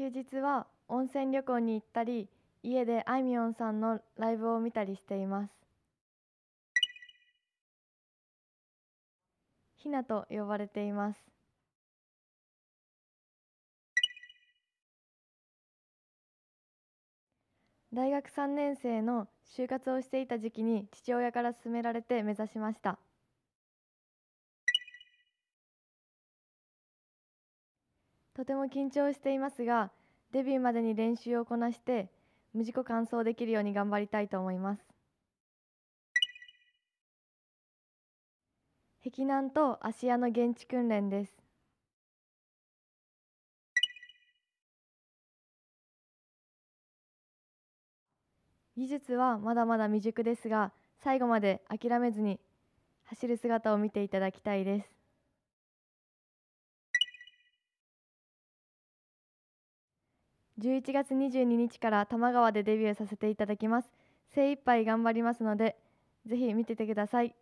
休日は温泉旅行に行ったり家であいみょんさんのライブを見たりしていますひなと呼ばれています大学3年生の就活をしていた時期に父親から勧められて目指しましたとても緊張していますがデビューまでに練習をこなして無事故完走できるように頑張りたいと思います壁南と芦屋の現地訓練です技術はまだまだ未熟ですが最後まで諦めずに走る姿を見ていただきたいです11月22日から多摩川でデビューさせていただきます精一杯頑張りますのでぜひ見ててください